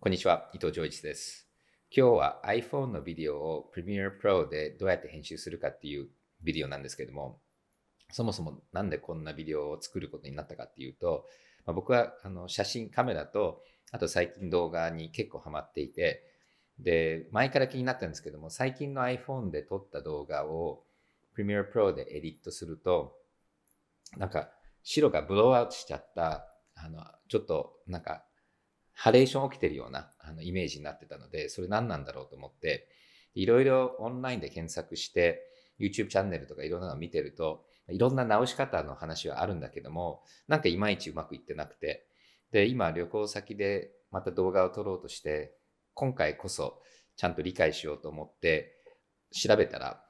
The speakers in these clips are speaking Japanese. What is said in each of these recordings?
こんにちは、伊藤浄一です。今日は iPhone のビデオを Premiere Pro でどうやって編集するかっていうビデオなんですけども、そもそもなんでこんなビデオを作ることになったかっていうと、まあ、僕はあの写真、カメラと、あと最近動画に結構ハマっていて、で、前から気になったんですけども、最近の iPhone で撮った動画を Premiere Pro でエディットすると、なんか白がブローアウトしちゃった、あの、ちょっとなんかハレーション起きてるようなあのイメージになってたので、それ何なんだろうと思って、いろいろオンラインで検索して、YouTube チャンネルとかいろんなの見てると、いろんな直し方の話はあるんだけども、なんかいまいちうまくいってなくて、で、今旅行先でまた動画を撮ろうとして、今回こそちゃんと理解しようと思って調べたら、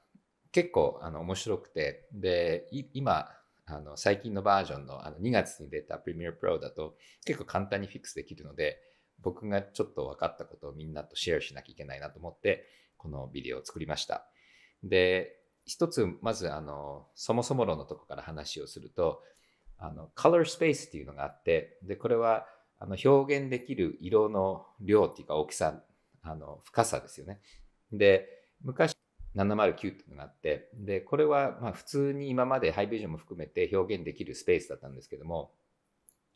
結構あの面白くて、で、今あの最近のバージョンのあの2月に出た Premiere Pro だと結構簡単にフィックスできるので僕がちょっと分かったことをみんなとシェアしなきゃいけないなと思ってこのビデオを作りました。で一つまずあのそもそも論のとこから話をするとあの Color Space っていうのがあってでこれはあの表現できる色の量っていうか大きさあの深さですよね。で昔709ってなって、で、これはまあ普通に今までハイビジョンも含めて表現できるスペースだったんですけども、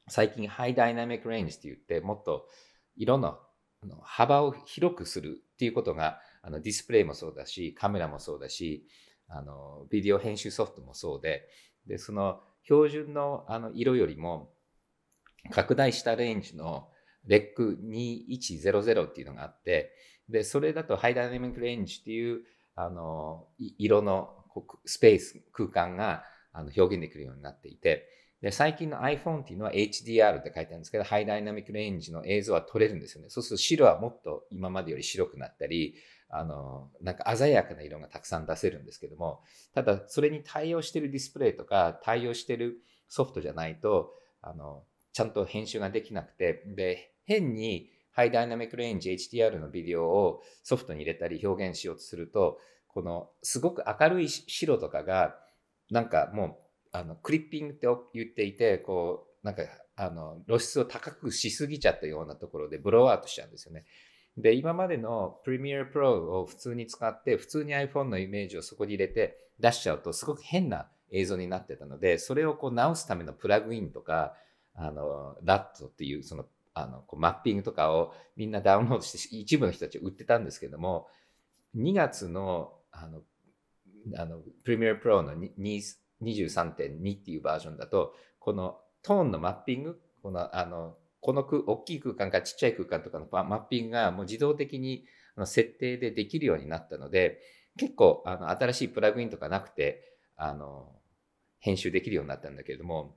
最近ハイダイナミックレンジって言って、もっと色の幅を広くするっていうことが、あのディスプレイもそうだし、カメラもそうだし、あのビデオ編集ソフトもそうで、で、その標準のあの色よりも拡大したレンジのレック2100っていうのがあって、で、それだとハイダイナミックレンジっていうあの色のスペース空間があの表現できるようになっていてで最近の iPhone っていうのは HDR って書いてあるんですけどハイダイナミックレンジの映像は撮れるんですよねそうすると白はもっと今までより白くなったりあのなんか鮮やかな色がたくさん出せるんですけどもただそれに対応してるディスプレイとか対応してるソフトじゃないとあのちゃんと編集ができなくてで変にハイダイナミックレンジ HDR のビデオをソフトに入れたり表現しようとすると、このすごく明るい白とかが、なんかもう、あの、クリッピングって言っていて、こう、なんか、あの、露出を高くしすぎちゃったようなところでブローアウトしちゃうんですよね。で、今までの Premiere Pro を普通に使って、普通に iPhone のイメージをそこに入れて出しちゃうと、すごく変な映像になってたので、それをこう直すためのプラグインとか、あの、ラットっていうそのあのこうマッピングとかをみんなダウンロードして一部の人たち売ってたんですけども2月のあのあのプレミアプロの23.2っていうバージョンだとこのトーンのマッピングこのあのこの大きい空間かちっちゃい空間とかのマッピングがもう自動的に設定でできるようになったので結構あの新しいプラグインとかなくてあの編集できるようになったんだけれども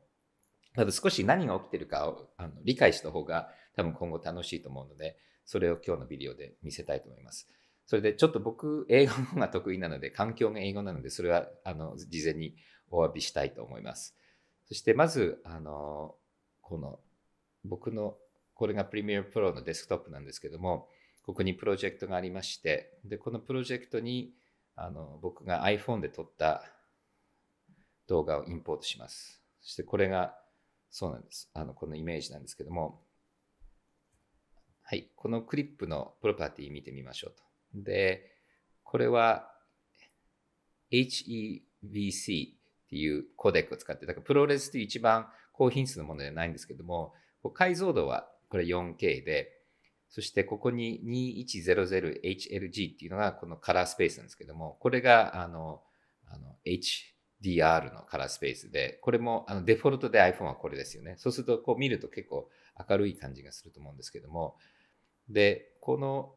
など少し何が起きてるかをあの理解した方が多分今後楽しいと思うので、それを今日のビデオで見せたいと思います。それでちょっと僕、英語の方が得意なので、環境が英語なので、それはあの事前にお詫びしたいと思います。そしてまず、あの、この僕のこれが Premiere Pro のデスクトップなんですけども、ここにプロジェクトがありまして、で、このプロジェクトにあの僕が iPhone で撮った動画をインポートします。そしてこれがそうなんです。あの、このイメージなんですけども、はい、このクリップのプロパティ見てみましょうと。で、これは HEVC っていうコーデックを使って、だからプロレスという一番高品質のものではないんですけども、解像度はこれ 4K で、そしてここに 2100HLG っていうのがこのカラースペースなんですけども、これがあの、あの H DR のカラースペースで、これもあのデフォルトで iPhone はこれですよね。そうするとこう見ると結構明るい感じがすると思うんですけども、で、この、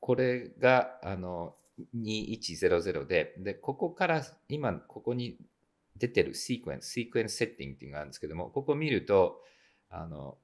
これがあの2100で、で、ここから今ここに出てるシークエンス、シークエンスセッティングっていうのがあるんですけども、ここを見ると、あの、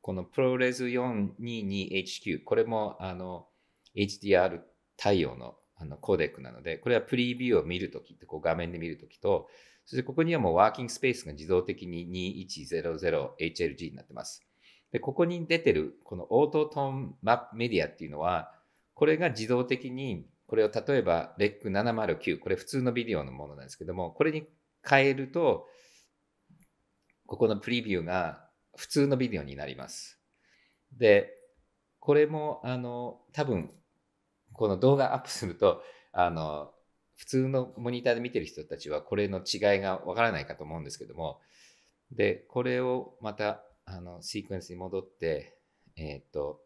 この ProRes422HQ、これもあの HDR 対応のあのコデックなので、これはプリビューを見るときって、こう画面で見るときと、そしてここにはもうワーキングスペースが自動的に 2100HLG になってます。で、ここに出てるこのオートトーンマップメディアっていうのは、これが自動的に、これを例えば REC709、これ普通のビデオのものなんですけども、これに変えると、ここのプリビューが普通のビデオになります。で、これも、あの、多分この動画アップすると、あの、普通のモニターで見てる人たちはこれの違いがわからないかと思うんですけども、で、これをまた、あの、シークエンスに戻って、えっ、と、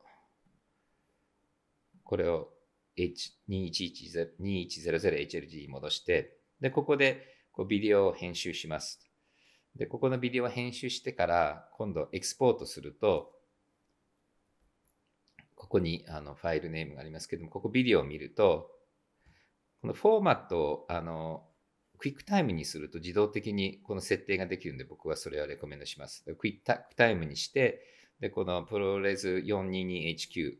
これを 2100HLG に戻して、で、ここでこうビデオを編集します。で、ここのビデオを編集してから、今度エクスポートすると、ここにあのファイルネームがありますけども、ここビデオを見ると、このフォーマットをあのクイックタイムにすると自動的にこの設定ができるんで、僕はそれはレコメンドします。クイックタイムにして、で、このプロレス 422HQ。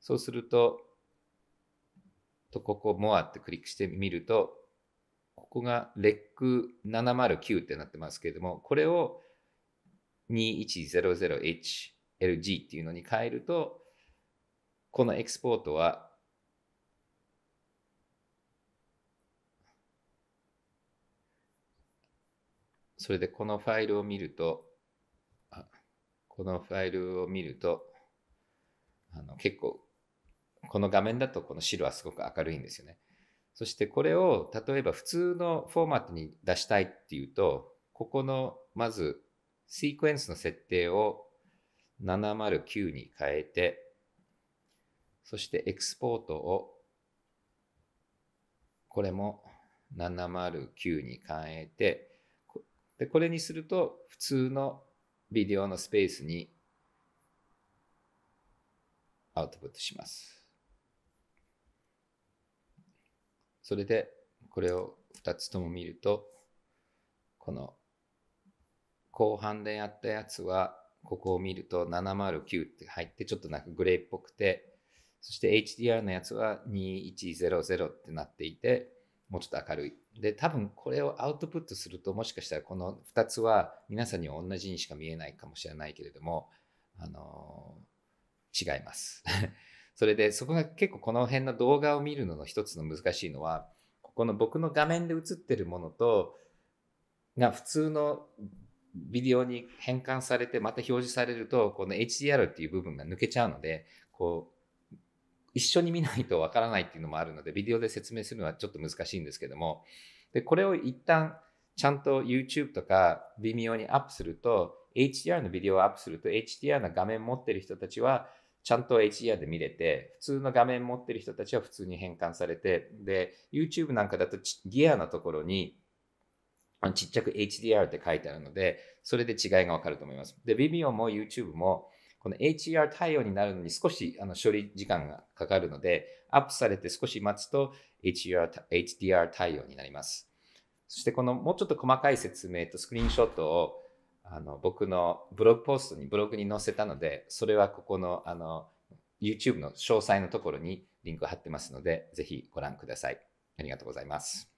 そうすると、とここ、モアってクリックしてみると、ここがレック709ってなってますけれども、これを 2100HLG っていうのに変えると、このエクスポートは、それでこのファイルを見ると、このファイルを見ると、あの結構、この画面だとこの白はすごく明るいんですよね。そしてこれを例えば普通のフォーマットに出したいっていうと、ここのまずシークエンスの設定を709に変えて、そしてエクスポートをこれも709に変えてでこれにすると普通のビデオのスペースにアウトプットします。それでこれを2つとも見るとこの後半でやったやつはここを見ると709って入ってちょっとなんかグレーっぽくてそして HDR のやつは2100ってなっていて、もうちょっと明るい。で、多分これをアウトプットすると、もしかしたらこの2つは皆さんには同じにしか見えないかもしれないけれども、あのー、違います。それで、そこが結構この辺の動画を見るのの一つの難しいのは、ここの僕の画面で映ってるものと、が普通のビデオに変換されて、また表示されると、この HDR っていう部分が抜けちゃうので、こう、一緒に見ないとわからないっていうのもあるのでビデオで説明するのはちょっと難しいんですけどもでこれを一旦ちゃんと YouTube とか微妙にアップすると HDR のビデオをアップすると HDR の画面持ってる人たちはちゃんと HDR で見れて普通の画面持ってる人たちは普通に変換されてで YouTube なんかだとギアのところにちっちゃく HDR って書いてあるのでそれで違いがわかると思いますで v i o も YouTube もこの HR 対応になるのに少しあの処理時間がかかるので、アップされて少し待つと HR HDR 対応になります。そしてこのもうちょっと細かい説明とスクリーンショットをあの僕のブログポストにブログに載せたので、それはここのあの YouTube の詳細のところにリンクを貼ってますので、ぜひご覧ください。ありがとうございます。